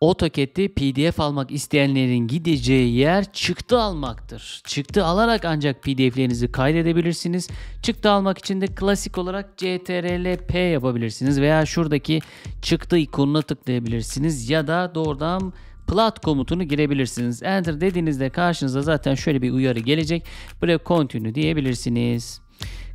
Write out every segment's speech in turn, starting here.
AutoCAD'de PDF almak isteyenlerin gideceği yer çıktı almaktır. Çıktı alarak ancak PDF'lerinizi kaydedebilirsiniz. Çıktı almak için de klasik olarak CTRL-P yapabilirsiniz veya şuradaki çıktı ikonuna tıklayabilirsiniz ya da doğrudan plat komutunu girebilirsiniz. Enter dediğinizde karşınıza zaten şöyle bir uyarı gelecek. Buraya continue diyebilirsiniz.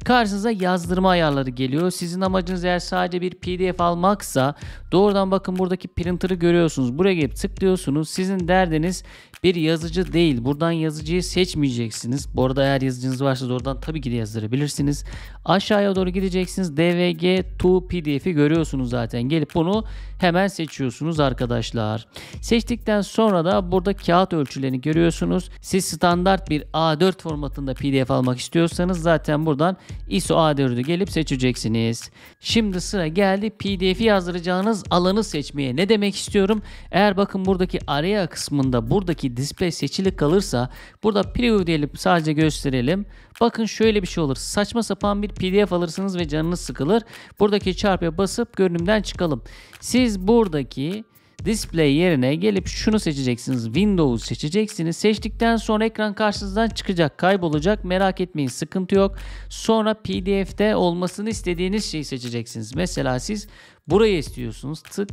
Karşınıza yazdırma ayarları geliyor. Sizin amacınız eğer sadece bir pdf almaksa doğrudan bakın buradaki printer'ı görüyorsunuz. Buraya gelip tıklıyorsunuz. Sizin derdiniz bir yazıcı değil. Buradan yazıcıyı seçmeyeceksiniz. Bu arada eğer yazıcınız varsa doğrudan tabii ki de yazdırabilirsiniz. Aşağıya doğru gideceksiniz. DVG to pdf'i görüyorsunuz zaten. Gelip bunu hemen seçiyorsunuz arkadaşlar. Seçtikten sonra da burada kağıt ölçülerini görüyorsunuz. Siz standart bir A4 formatında pdf almak istiyorsanız zaten buradan ISO A4'ü gelip seçeceksiniz. Şimdi sıra geldi PDF'i yazdıracağınız alanı seçmeye. Ne demek istiyorum? Eğer bakın buradaki araya kısmında buradaki display seçili kalırsa burada preview diyelim sadece gösterelim. Bakın şöyle bir şey olur. Saçma sapan bir PDF alırsınız ve canınız sıkılır. Buradaki çarpıya basıp görünümden çıkalım. Siz buradaki Display yerine gelip şunu seçeceksiniz. Windows seçeceksiniz. Seçtikten sonra ekran karşınızdan çıkacak, kaybolacak. Merak etmeyin sıkıntı yok. Sonra PDF'de olmasını istediğiniz şeyi seçeceksiniz. Mesela siz burayı istiyorsunuz. Tık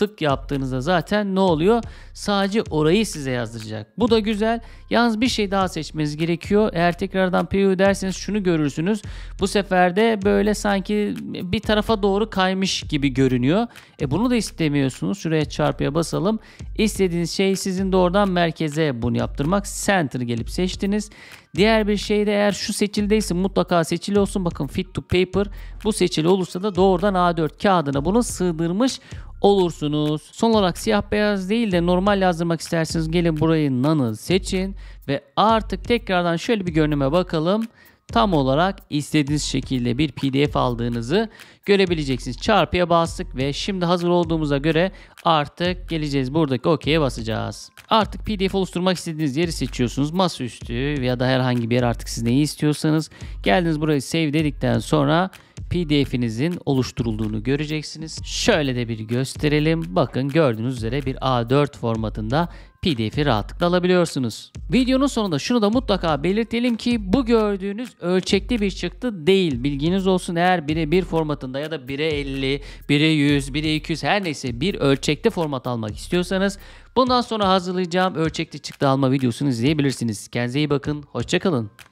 tık yaptığınızda zaten ne oluyor? Sadece orayı size yazdıracak. Bu da güzel. Yalnız bir şey daha seçmeniz gerekiyor. Eğer tekrardan PU derseniz şunu görürsünüz. Bu sefer de böyle sanki bir tarafa doğru kaymış gibi görünüyor. E bunu da istemiyorsunuz. Şuraya çarpıya basalım. İstediğiniz şey sizin doğrudan merkeze bunu yaptırmak. Center gelip seçtiniz. Diğer bir şey de eğer şu seçildeyse mutlaka seçili olsun. Bakın fit to paper bu seçili olursa da doğrudan A4 kağıdına bunu sığdırmış olursunuz. Son olarak siyah beyaz değil de normal yazdırmak isterseniz gelin burayı nanı seçin ve artık tekrardan şöyle bir görünüme bakalım. Tam olarak istediğiniz şekilde bir pdf aldığınızı görebileceksiniz. Çarpıya bastık ve şimdi hazır olduğumuza göre artık geleceğiz buradaki OK'ye basacağız. Artık pdf oluşturmak istediğiniz yeri seçiyorsunuz. Masaüstü ya da herhangi bir yer artık siz neyi istiyorsanız. Geldiniz burayı save dedikten sonra PDF'inizin oluşturulduğunu göreceksiniz. Şöyle de bir gösterelim. Bakın gördüğünüz üzere bir A4 formatında PDF'i rahatlıkla alabiliyorsunuz. Videonun sonunda şunu da mutlaka belirtelim ki bu gördüğünüz ölçekli bir çıktı değil. Bilginiz olsun eğer 1'e 1 formatında ya da 1'e 50, 1'e 100, 1'e 200 her neyse bir ölçekli format almak istiyorsanız bundan sonra hazırlayacağım ölçekli çıktı alma videosunu izleyebilirsiniz. Kendinize iyi bakın, hoşçakalın.